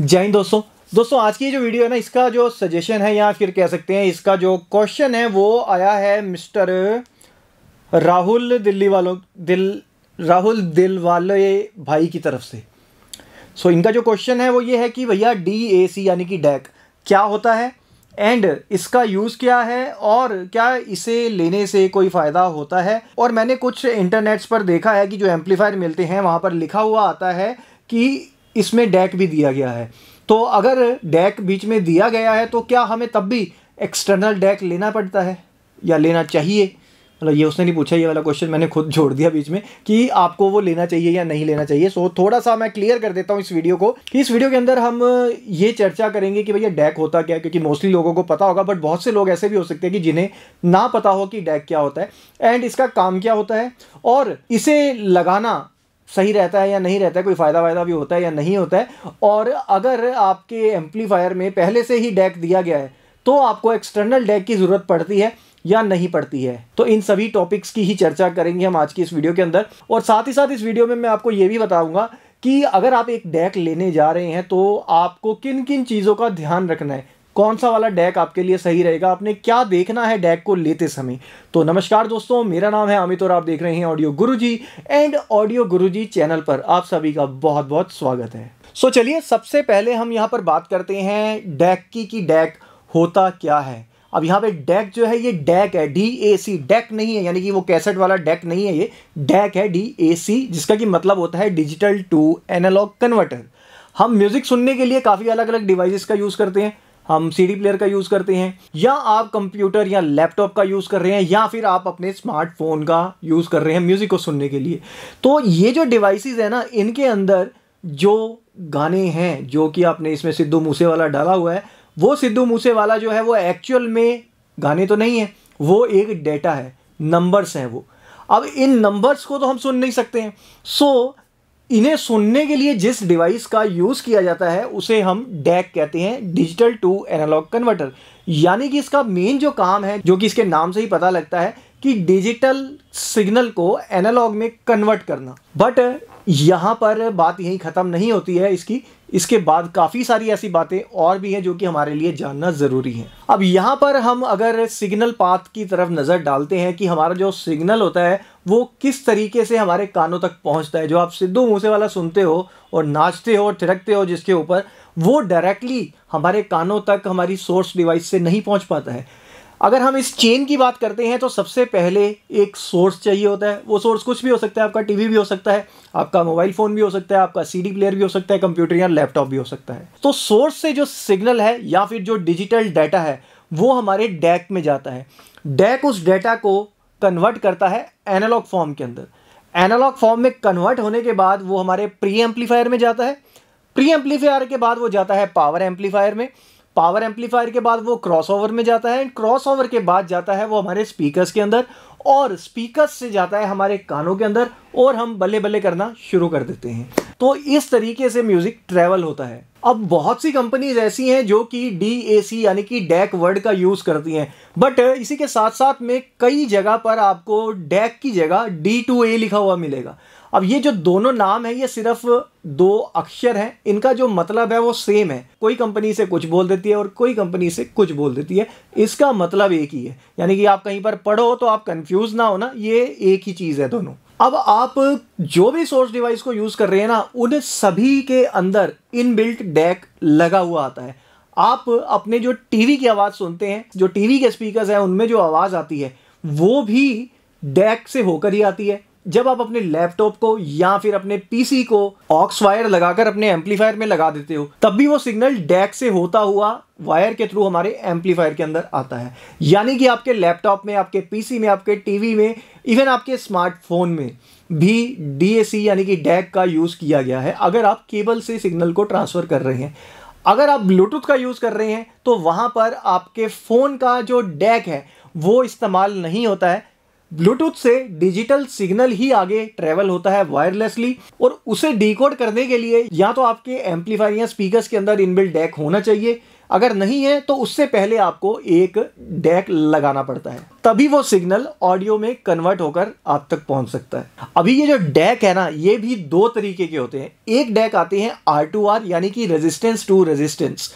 जय हिंद दोस्तों दोस्तों आज की जो वीडियो है ना इसका जो सजेशन है या फिर कह सकते हैं इसका जो क्वेश्चन है वो आया है मिस्टर राहुल दिल्ली वालों दिल राहुल दिल वाले भाई की तरफ से सो so, इनका जो क्वेश्चन है वो ये है कि भैया डी ए सी यानी कि डैक क्या होता है एंड इसका यूज़ क्या है और क्या इसे लेने से कोई फ़ायदा होता है और मैंने कुछ इंटरनेट्स पर देखा है कि जो एम्पलीफायर मिलते हैं वहाँ पर लिखा हुआ आता है कि इसमें डैक भी दिया गया है तो अगर डैक बीच में दिया गया है तो क्या हमें तब भी एक्सटर्नल डैक लेना पड़ता है या लेना चाहिए मतलब ये उसने नहीं पूछा ये वाला क्वेश्चन मैंने खुद छोड़ दिया बीच में कि आपको वो लेना चाहिए या नहीं लेना चाहिए सो थोड़ा सा मैं क्लियर कर देता हूँ इस वीडियो को कि इस वीडियो के अंदर हम ये चर्चा करेंगे कि भैया डैक होता क्या है क्योंकि मोस्टली लोगों को पता होगा बट बहुत से लोग ऐसे भी हो सकते हैं कि जिन्हें ना पता हो कि डैक क्या होता है एंड इसका काम क्या होता है और इसे लगाना सही रहता है या नहीं रहता है कोई फ़ायदा वायदा भी होता है या नहीं होता है और अगर आपके एम्पलीफायर में पहले से ही डैक दिया गया है तो आपको एक्सटर्नल डैक की ज़रूरत पड़ती है या नहीं पड़ती है तो इन सभी टॉपिक्स की ही चर्चा करेंगे हम आज की इस वीडियो के अंदर और साथ ही साथ इस वीडियो में मैं आपको ये भी बताऊंगा कि अगर आप एक डैक लेने जा रहे हैं तो आपको किन किन चीज़ों का ध्यान रखना है कौन सा वाला डेक आपके लिए सही रहेगा आपने क्या देखना है डेक को लेते समय तो नमस्कार दोस्तों मेरा नाम है अमित और आप देख रहे हैं audio Guruji and audio Guruji channel पर आप सभी का बहुत बहुत स्वागत है सो so, चलिए सबसे पहले हम यहाँ पर बात करते हैं डेक की कि डेक होता क्या है अब यहाँ पे डेक जो है ये डेक है डी ए सी डेक नहीं है यानी कि वो कैसेट वाला डेक नहीं है ये डेक है डी ए सी जिसका कि मतलब होता है डिजिटल टू एनालॉग कन्वर्टर हम म्यूज़िक सुनने के लिए काफ़ी अलग अलग डिवाइसेस का यूज़ करते हैं हम सीडी प्लेयर का यूज़ करते हैं या आप कंप्यूटर या लैपटॉप का यूज़ कर रहे हैं या फिर आप अपने स्मार्टफोन का यूज़ कर रहे हैं म्यूज़िक को सुनने के लिए तो ये जो डिवाइसेस है ना इनके अंदर जो गाने हैं जो कि आपने इसमें सिद्धू मूसे वाला डाला हुआ है वो सिद्धू मूसे वाला जो है वो एक्चुअल में गाने तो नहीं है वो एक डेटा है नंबर्स हैं वो अब इन नंबर्स को तो हम सुन नहीं सकते हैं सो so, इन्हें सुनने के लिए जिस डिवाइस का यूज़ किया जाता है उसे हम डैक कहते हैं डिजिटल टू एनालॉग कन्वर्टर यानी कि इसका मेन जो काम है जो कि इसके नाम से ही पता लगता है कि डिजिटल सिग्नल को एनालॉग में कन्वर्ट करना बट यहाँ पर बात यहीं ख़त्म नहीं होती है इसकी इसके बाद काफ़ी सारी ऐसी बातें और भी हैं जो कि हमारे लिए जानना ज़रूरी है अब यहाँ पर हम अगर सिग्नल पाथ की तरफ नज़र डालते हैं कि हमारा जो सिग्नल होता है वो किस तरीके से हमारे कानों तक पहुँचता है जो आप सिद्धू मूसे वाला सुनते हो और नाचते हो और हो जिसके ऊपर वो डायरेक्टली हमारे कानों तक हमारी सोर्स डिवाइस से नहीं पहुँच पाता है अगर हम इस चेन की बात करते हैं तो सबसे पहले एक सोर्स चाहिए होता है वो सोर्स कुछ भी हो सकता है आपका टीवी भी हो सकता है आपका मोबाइल फ़ोन भी हो सकता है आपका सीडी प्लेयर भी हो सकता है कंप्यूटर या लैपटॉप भी हो सकता है तो सोर्स से जो सिग्नल है या फिर जो डिजिटल डाटा है वो हमारे डैक में जाता है डैक उस डेटा को कन्वर्ट करता है एनालॉग फॉर्म के अंदर एनालॉग फॉर्म में कन्वर्ट होने के बाद वो हमारे प्री एम्पलीफायर में जाता है प्री एम्पलीफायर के बाद वो जाता है पावर एम्पलीफायर में पावर एम्पलीफायर के बाद वो क्रॉसओवर में जाता है एंड क्रॉसओवर के बाद जाता है वो हमारे स्पीकर्स के अंदर और स्पीकर्स से जाता है हमारे कानों के अंदर और हम बल्ले बल्ले करना शुरू कर देते हैं तो इस तरीके से म्यूज़िक ट्रेवल होता है अब बहुत सी कंपनीज ऐसी हैं जो कि डी ए सी यानी कि डैक वर्ड का यूज़ करती हैं बट इसी के साथ साथ में कई जगह पर आपको डैक की जगह डी टू ए लिखा हुआ मिलेगा अब ये जो दोनों नाम है ये सिर्फ दो अक्षर हैं इनका जो मतलब है वो सेम है कोई कंपनी से कुछ बोल देती है और कोई कंपनी से कुछ बोल देती है इसका मतलब एक ही है यानी कि आप कहीं पर पढ़ो तो आप कंफ्यूज ना हो ना ये एक ही चीज़ है दोनों अब आप जो भी सोर्स डिवाइस को यूज़ कर रहे हैं ना उन सभी के अंदर इनबिल्ट डेक लगा हुआ आता है आप अपने जो टीवी की आवाज़ सुनते हैं जो टीवी के स्पीकर्स हैं उनमें जो आवाज़ आती है वो भी डेक से होकर ही आती है जब आप अपने लैपटॉप को या फिर अपने पीसी को ऑक्स वायर लगाकर अपने एम्पलीफायर में लगा देते हो तब भी वो सिग्नल डैक से होता हुआ वायर के थ्रू हमारे एम्पलीफायर के अंदर आता है यानी कि आपके लैपटॉप में आपके पीसी में आपके टीवी में इवन आपके स्मार्टफोन में भी डीएसी यानी कि डैक का यूज़ किया गया है अगर आप केबल से सिग्नल को ट्रांसफ़र कर रहे हैं अगर आप ब्लूटूथ का यूज़ कर रहे हैं तो वहां पर आपके फ़ोन का जो डैक है वो इस्तेमाल नहीं होता है ब्लूटूथ से डिजिटल सिग्नल ही आगे ट्रेवल होता है वायरलेसली और उसे डिकोड करने के लिए या तो आपके एम्पलीफायर या स्पीकर्स के अंदर इनबिल्ट डैक होना चाहिए अगर नहीं है तो उससे पहले आपको एक डैक लगाना पड़ता है तभी वो सिग्नल ऑडियो में कन्वर्ट होकर आप तक पहुंच सकता है अभी ये जो डैक है ना ये भी दो तरीके के होते हैं एक डैक आते हैं आर टू आर यानी कि रेजिस्टेंस टू रेजिस्टेंस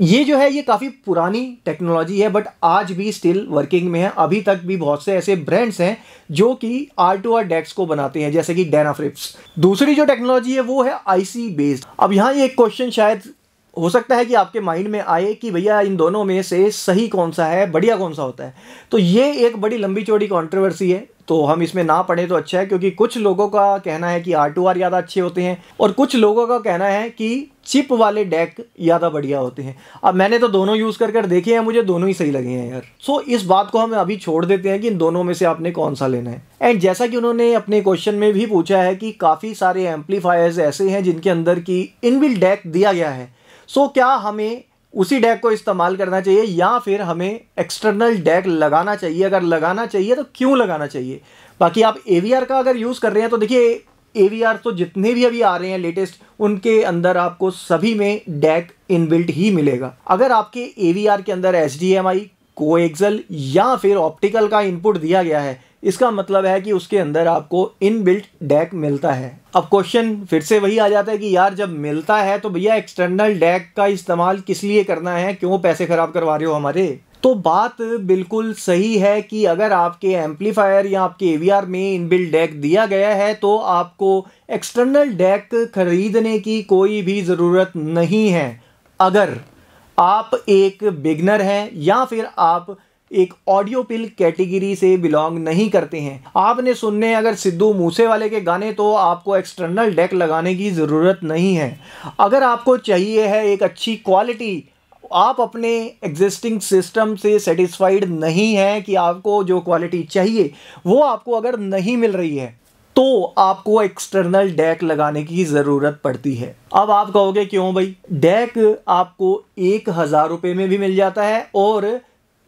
ये जो है ये काफ़ी पुरानी टेक्नोलॉजी है बट आज भी स्टिल वर्किंग में है अभी तक भी बहुत से ऐसे ब्रांड्स हैं जो कि आर टू आर डेक्स को बनाते हैं जैसे कि डेनाफ्रिप्स दूसरी जो टेक्नोलॉजी है वो है आईसी बेस्ड अब यहाँ ये एक क्वेश्चन शायद हो सकता है कि आपके माइंड में आए कि भैया इन दोनों में से सही कौन सा है बढ़िया कौन सा होता है तो ये एक बड़ी लंबी चौड़ी कॉन्ट्रोवर्सी है तो हम इसमें ना पढ़ें तो अच्छा है क्योंकि कुछ लोगों का कहना है कि आर टू आर ज़्यादा अच्छे होते हैं और कुछ लोगों का कहना है कि चिप वाले डेक ज़्यादा बढ़िया होते हैं अब मैंने तो दोनों यूज़ कर कर देखे हैं मुझे दोनों ही सही लगे हैं यार सो so, इस बात को हम अभी छोड़ देते हैं कि इन दोनों में से आपने कौन सा लेना है एंड जैसा कि उन्होंने अपने क्वेश्चन में भी पूछा है कि काफ़ी सारे एम्पलीफायर्स ऐसे हैं जिनके अंदर की इनबिल डेक दिया गया है सो so, क्या हमें उसी डैक को इस्तेमाल करना चाहिए या फिर हमें एक्सटर्नल डैक लगाना चाहिए अगर लगाना चाहिए तो क्यों लगाना चाहिए बाकी आप ए का अगर यूज़ कर रहे हैं तो देखिए ए तो जितने भी अभी आ रहे हैं लेटेस्ट उनके अंदर आपको सभी में डैक इनबिल्ट ही मिलेगा अगर आपके ए के अंदर एच डी कोएक्सल या फिर ऑप्टिकल का इनपुट दिया गया है इसका मतलब है कि उसके अंदर आपको इन बिल्ट डैक मिलता है अब क्वेश्चन फिर से वही आ जाता है कि यार जब मिलता है तो भैया एक्सटर्नल डैक का इस्तेमाल किस लिए करना है क्यों पैसे ख़राब करवा रहे हो हमारे तो बात बिल्कुल सही है कि अगर आपके एम्पलीफायर या आपके ए में इनबिल्ट डैक दिया गया है तो आपको एक्सटर्नल डैक खरीदने की कोई भी ज़रूरत नहीं है अगर आप एक बिगनर हैं या फिर आप एक ऑडियो पिल कैटेगरी से बिलोंग नहीं करते हैं आपने सुनने अगर सिद्धू मूसे वाले के गाने तो आपको एक्सटर्नल डेक लगाने की ज़रूरत नहीं है अगर आपको चाहिए है एक अच्छी क्वालिटी आप अपने एग्जिस्टिंग सिस्टम से सेटिस्फाइड नहीं हैं कि आपको जो क्वालिटी चाहिए वो आपको अगर नहीं मिल रही है तो आपको एक्सटर्नल डेक लगाने की ज़रूरत पड़ती है अब आप कहोगे क्यों भाई डेक आपको एक हज़ार रुपये में भी मिल जाता है और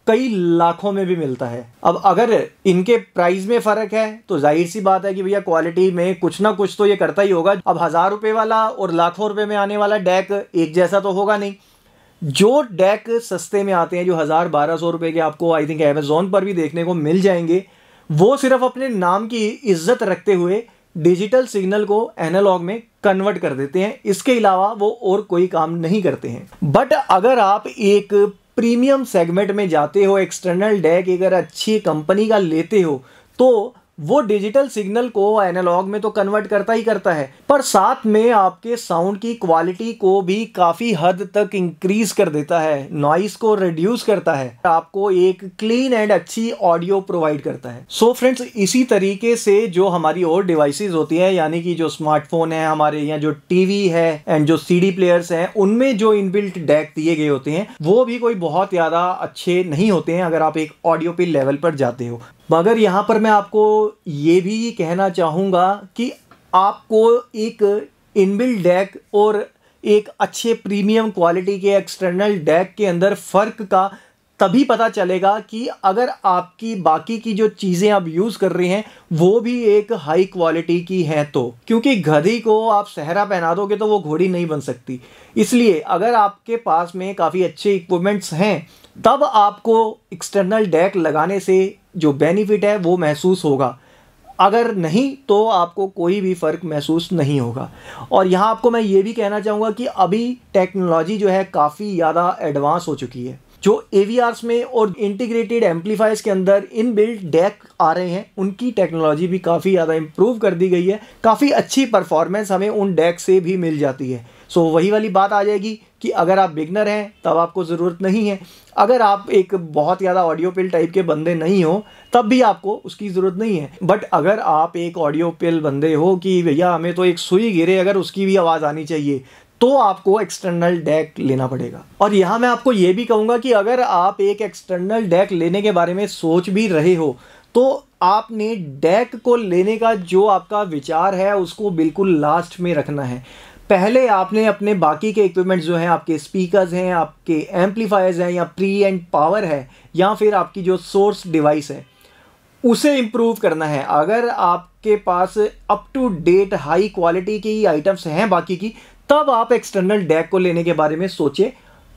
कई लाखों में भी मिलता है अब अगर इनके प्राइस में फर्क है तो जाहिर सी बात है कि भैया क्वालिटी में कुछ ना कुछ तो ये करता ही होगा अब हजार रुपए वाला और लाखों रुपए में आने वाला डैक एक जैसा तो होगा नहीं जो डैक सस्ते में आते हैं जो हज़ार बारह सौ रुपए के आपको आई थिंक अमेज़ोन पर भी देखने को मिल जाएंगे वो सिर्फ अपने नाम की इज्जत रखते हुए डिजिटल सिग्नल को एनालॉग में कन्वर्ट कर देते हैं इसके अलावा वो और कोई काम नहीं करते हैं बट अगर आप एक प्रीमियम सेगमेंट में जाते हो एक्सटर्नल डेक अगर अच्छी कंपनी का लेते हो तो वो डिजिटल सिग्नल को एनालॉग में तो कन्वर्ट करता ही करता है पर साथ में आपके साउंड की क्वालिटी को भी काफ़ी हद तक इंक्रीज कर देता है नॉइस को रिड्यूस करता है आपको एक क्लीन एंड अच्छी ऑडियो प्रोवाइड करता है सो so फ्रेंड्स इसी तरीके से जो हमारी और डिवाइसेस होती हैं यानी कि जो स्मार्टफोन है हमारे यहाँ जो टीवी है एंड जो डी प्लेयर्स हैं उनमें जो इनबिल्ट डेक दिए गए होते हैं वो भी कोई बहुत ज़्यादा अच्छे नहीं होते हैं अगर आप एक ऑडियो पे लेवल पर जाते हो मगर यहाँ पर मैं आपको ये भी कहना चाहूँगा कि आपको एक इनबिल्ड डेक और एक अच्छे प्रीमियम क्वालिटी के एक्सटर्नल डेक के अंदर फ़र्क का तभी पता चलेगा कि अगर आपकी बाकी की जो चीज़ें आप यूज़ कर रहे हैं वो भी एक हाई क्वालिटी की हैं तो क्योंकि घड़ी को आप सहरा पहना दोगे तो वो घोड़ी नहीं बन सकती इसलिए अगर आपके पास में काफ़ी अच्छे इक्विपमेंट्स हैं तब आपको एक्सटर्नल डेक लगाने से जो बेनिफिट है वो महसूस होगा अगर नहीं तो आपको कोई भी फ़र्क महसूस नहीं होगा और यहाँ आपको मैं ये भी कहना चाहूँगा कि अभी टेक्नोलॉजी जो है काफ़ी ज़्यादा एडवांस हो चुकी है जो ए में और इंटीग्रेटेड एम्पलीफायर्स के अंदर इन बिल्ट डेक आ रहे हैं उनकी टेक्नोलॉजी भी काफ़ी ज़्यादा इम्प्रूव कर दी गई है काफ़ी अच्छी परफॉर्मेंस हमें उन डेक से भी मिल जाती है सो वही वाली बात आ जाएगी कि अगर आप बिगनर हैं तब आपको ज़रूरत नहीं है अगर आप एक बहुत ज़्यादा ऑडियो पिल टाइप के बंदे नहीं हो तब भी आपको उसकी ज़रूरत नहीं है बट अगर आप एक ऑडियो पिल बंदे हो कि भैया हमें तो एक सुई गिरे अगर उसकी भी आवाज़ आनी चाहिए तो आपको एक्सटर्नल डेक लेना पड़ेगा और यहाँ मैं आपको ये भी कहूँगा कि अगर आप एक एक्सटर्नल डेक लेने के बारे में सोच भी रहे हो तो आपने डेक को लेने का जो आपका विचार है उसको बिल्कुल लास्ट में रखना है पहले आपने अपने बाकी के इक्विपमेंट्स जो हैं आपके स्पीकर्स हैं आपके एम्पलीफायर्स हैं या प्री एंड पावर है या फिर आपकी जो सोर्स डिवाइस है उसे इम्प्रूव करना है अगर आपके पास up to date high quality की आइटम्स हैं बाकी की तब आप एक्सटर्नल डैक को लेने के बारे में सोचें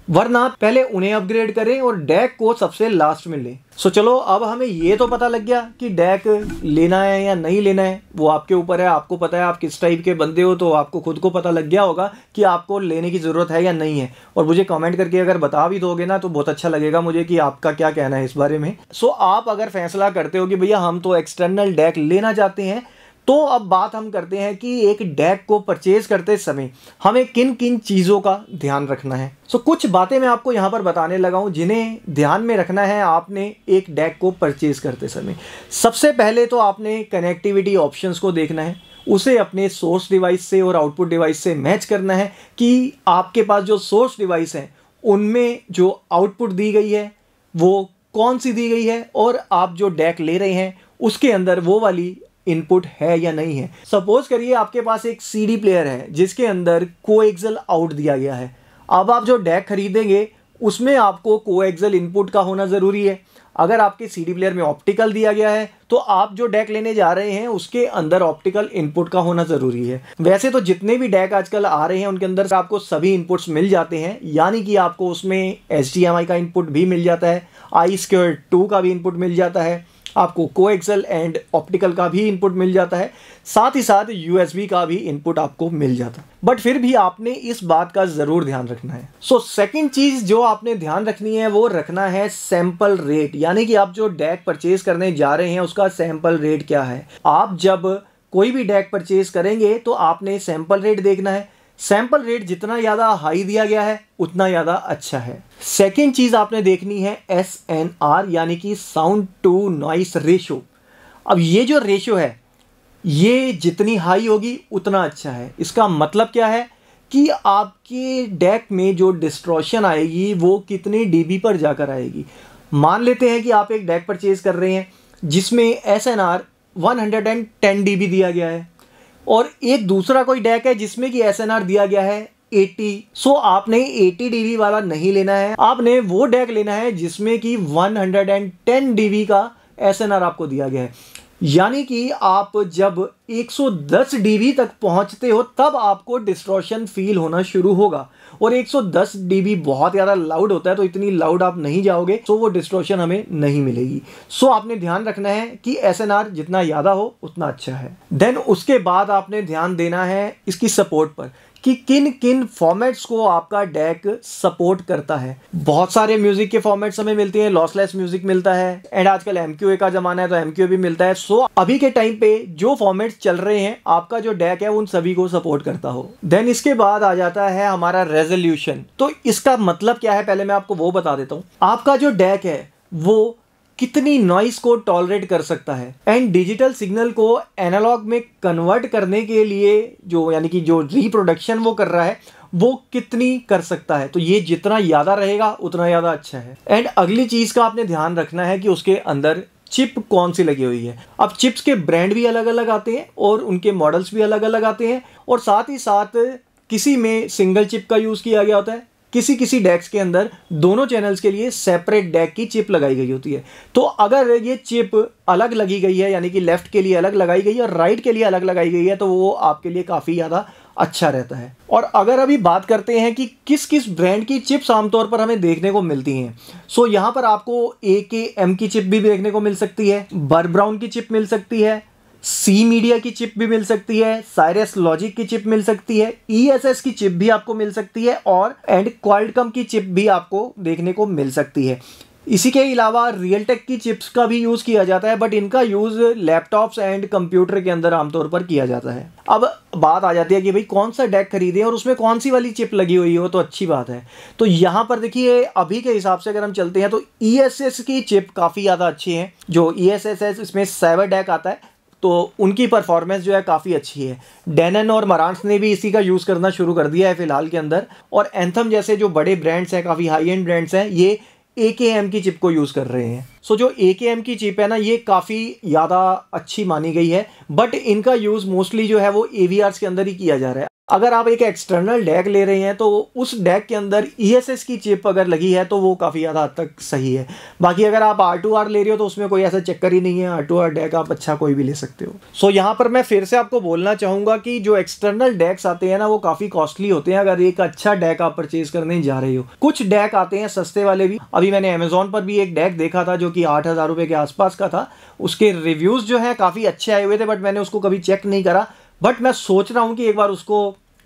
वरना पहले उन्हें अपग्रेड करें और डैक को सबसे लास्ट में लें सो चलो अब हमें ये तो पता लग गया कि डैक लेना है या नहीं लेना है वो आपके ऊपर है आपको पता है आप किस टाइप के बंदे हो तो आपको खुद को पता लग गया होगा कि आपको लेने की ज़रूरत है या नहीं है और मुझे कमेंट करके अगर बता भी दोगे ना तो बहुत अच्छा लगेगा मुझे कि आपका क्या कहना है इस बारे में सो आप अगर फैसला करते हो कि भैया हम तो एक्सटर्नल डैक लेना चाहते हैं तो अब बात हम करते हैं कि एक डेक को परचेज करते समय हमें किन किन चीज़ों का ध्यान रखना है सो so, कुछ बातें मैं आपको यहाँ पर बताने लगा हूँ जिन्हें ध्यान में रखना है आपने एक डेक को परचेज करते समय सबसे पहले तो आपने कनेक्टिविटी ऑप्शंस को देखना है उसे अपने सोर्स डिवाइस से और आउटपुट डिवाइस से मैच करना है कि आपके पास जो सोर्स डिवाइस हैं उनमें जो आउटपुट दी गई है वो कौन सी दी गई है और आप जो डैक ले रहे हैं उसके अंदर वो वाली इनपुट है या नहीं है सपोज करिए आपके पास एक सीडी प्लेयर है जिसके अंदर को आउट दिया गया है अब आप जो डैक खरीदेंगे उसमें आपको को इनपुट का होना ज़रूरी है अगर आपके सीडी प्लेयर में ऑप्टिकल दिया गया है तो आप जो डैक लेने जा रहे हैं उसके अंदर ऑप्टिकल इनपुट का होना ज़रूरी है वैसे तो जितने भी डैक आजकल आ रहे हैं उनके अंदर आपको सभी इनपुट्स मिल जाते हैं यानी कि आपको उसमें एच का इनपुट भी मिल जाता है आई स्क्योर टू का भी इनपुट मिल जाता है आपको कोएक्सल एंड ऑप्टिकल का भी इनपुट मिल जाता है साथ ही साथ यूएसबी का भी इनपुट आपको मिल जाता है बट फिर भी आपने इस बात का ज़रूर ध्यान रखना है सो सेकंड चीज़ जो आपने ध्यान रखनी है वो रखना है सैंपल रेट यानी कि आप जो डैक परचेज करने जा रहे हैं उसका सैंपल रेट क्या है आप जब कोई भी डैक परचेज करेंगे तो आपने सैंपल रेट देखना है सैंपल रेट जितना ज़्यादा हाई दिया गया है उतना ज़्यादा अच्छा है सेकेंड चीज़ आपने देखनी है एस एन आर यानी कि साउंड टू नॉइस रेशो अब ये जो रेशो है ये जितनी हाई होगी उतना अच्छा है इसका मतलब क्या है कि आपके डेक में जो डिस्ट्रॉशन आएगी वो कितने डीबी पर जाकर आएगी मान लेते हैं कि आप एक डेक परचेज कर रहे हैं जिसमें S N R one hundred and ten D B दिया गया है और एक दूसरा कोई डेक है जिसमें कि एस दिया गया है 80 सो so, आपने 80 डीवी वाला नहीं लेना है आपने वो डेक लेना है जिसमें कि 110 डीवी का एस आपको दिया गया है यानी कि आप जब 110 डीवी तक पहुंचते हो तब आपको डिस्ट्रॉशन फील होना शुरू होगा और 110 डीबी बहुत ज़्यादा लाउड होता है तो इतनी लाउड आप नहीं जाओगे तो वो डिस्ट्रोशन हमें नहीं मिलेगी सो आपने ध्यान रखना है कि एस जितना ज़्यादा हो उतना अच्छा है देन उसके बाद आपने ध्यान देना है इसकी सपोर्ट पर कि किन किन फॉर्मेट्स को आपका डेक सपोर्ट करता है बहुत सारे म्यूजिक के फॉर्मेट्स हमें मिलते हैं लॉसलेस म्यूजिक मिलता है एंड आजकल एम का जमाना है तो एम भी मिलता है सो अभी के टाइम पे जो फॉर्मेट्स चल रहे हैं आपका जो डेक है उन सभी को सपोर्ट करता हो देन इसके बाद आ जाता है हमारा रेजोल्यूशन तो इसका मतलब क्या है पहले मैं आपको वो बता देता हूँ आपका जो डेक है वो कितनी नॉइस को टॉलरेट कर सकता है एंड डिजिटल सिग्नल को एनालॉग में कन्वर्ट करने के लिए जो यानी कि जो रिप्रोडक्शन वो कर रहा है वो कितनी कर सकता है तो ये जितना ज़्यादा रहेगा उतना ज़्यादा अच्छा है एंड अगली चीज़ का आपने ध्यान रखना है कि उसके अंदर चिप कौन सी लगी हुई है अब चिप्स के ब्रांड भी अलग अलग आते हैं और उनके मॉडल्स भी अलग अलग आते हैं और साथ ही साथ किसी में सिंगल चिप का यूज़ किया गया होता है किसी किसी डेक्स के अंदर दोनों चैनल्स के लिए सेपरेट डेक की चिप लगाई गई होती है तो अगर ये चिप अलग लगी गई है यानी कि लेफ्ट के लिए अलग लगाई गई है और राइट के लिए अलग लगाई गई है तो वो आपके लिए काफ़ी ज़्यादा अच्छा रहता है और अगर अभी बात करते हैं कि किस किस ब्रांड की चिप्स आमतौर पर हमें देखने को मिलती हैं सो यहाँ पर आपको ए के एम की चिप भी देखने को मिल सकती है बर ब्राउन की चिप मिल सकती है सी मीडिया की चिप भी मिल सकती है साइरस लॉजिक की चिप मिल सकती है ईएसएस e की चिप भी आपको मिल सकती है और एंड क्वालकम की चिप भी आपको देखने को मिल सकती है इसी के अलावा रियलटेक की चिप्स का भी यूज़ किया जाता है बट इनका यूज़ लैपटॉप्स एंड कंप्यूटर के अंदर आमतौर पर किया जाता है अब बात आ जाती है कि भाई कौन सा डेक खरीदे और उसमें कौन सी वाली चिप लगी हुई हो तो अच्छी बात है तो यहाँ पर देखिए अभी के हिसाब से अगर हम चलते हैं तो ई e की चिप काफ़ी ज़्यादा अच्छी e है जो ई इसमें साइबर डेक आता है तो उनकी परफॉर्मेंस जो है काफ़ी अच्छी है डेनन और मरांस ने भी इसी का यूज़ करना शुरू कर दिया है फ़िलहाल के अंदर और एंथम जैसे जो बड़े ब्रांड्स हैं काफ़ी हाई एंड ब्रांड्स हैं ये ए के एम की चिप को यूज़ कर रहे हैं सो so, जो ए के एम की चिप है ना ये काफ़ी ज़्यादा अच्छी मानी गई है बट इनका यूज़ मोस्टली जो है वो ए वी के अंदर ही किया जा रहा है अगर आप एक एक्सटर्नल डैक ले रहे हैं तो उस डेक के अंदर ईएसएस e की चिप अगर लगी है तो वो काफ़ी ज़्यादा हद तक सही है बाकी अगर आप आर टू आर ले रहे हो तो उसमें कोई ऐसा चक्कर ही नहीं है आर टू आर डैक आप अच्छा कोई भी ले सकते हो सो so, यहाँ पर मैं फिर से आपको बोलना चाहूँगा कि जो एक्सटर्नल डैक्स आते हैं ना वो काफ़ी कॉस्टली होते हैं अगर एक अच्छा डैक आप परचेज करने जा रहे हो कुछ डैक आते हैं सस्ते वाले भी अभी मैंने अमेजोन पर भी एक डैक देखा था जो कि आठ हज़ार के आसपास का था उसके रिव्यूज़ जो है काफ़ी अच्छे आए हुए थे बट मैंने उसको कभी चेक नहीं करा बट मैं सोच रहा हूँ कि एक बार उसको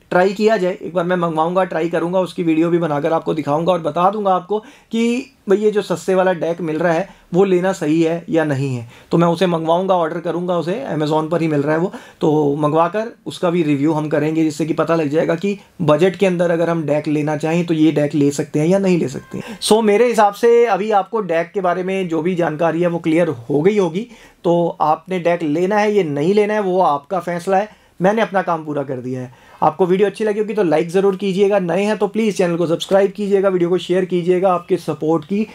ट्राई किया जाए एक बार मैं मंगवाऊंगा ट्राई करूंगा उसकी वीडियो भी बनाकर आपको दिखाऊंगा और बता दूंगा आपको कि भाई ये जो सस्ते वाला डेक मिल रहा है वो लेना सही है या नहीं है तो मैं उसे मंगवाऊंगा ऑर्डर करूंगा उसे अमेज़ोन पर ही मिल रहा है वो तो मंगवा कर उसका भी रिव्यू हम करेंगे जिससे कि पता लग जाएगा कि बजट के अंदर अगर हम डैक लेना चाहें तो ये डैक ले सकते हैं या नहीं ले सकते हैं सो so, मेरे हिसाब से अभी आपको डैक के बारे में जो भी जानकारी है वो क्लियर हो गई होगी तो आपने डैक लेना है ये नहीं लेना है वो आपका फैसला है मैंने अपना काम पूरा कर दिया है आपको वीडियो अच्छी लगी होगी तो लाइक ज़रूर कीजिएगा नए हैं तो प्लीज़ चैनल को सब्सक्राइब कीजिएगा वीडियो को शेयर कीजिएगा आपके सपोर्ट की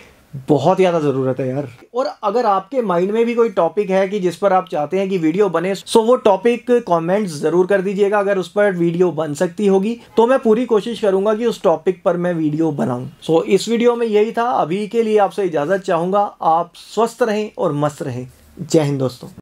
बहुत ज़्यादा ज़रूरत है यार और अगर आपके माइंड में भी कोई टॉपिक है कि जिस पर आप चाहते हैं कि वीडियो बने सो वो टॉपिक कमेंट्स ज़रूर कर दीजिएगा अगर उस पर वीडियो बन सकती होगी तो मैं पूरी कोशिश करूंगा कि उस टॉपिक पर मैं वीडियो बनाऊं सो इस वीडियो में यही था अभी के लिए आपसे इजाज़त चाहूँगा आप स्वस्थ रहें और मस्त रहें जय हिंद दोस्तों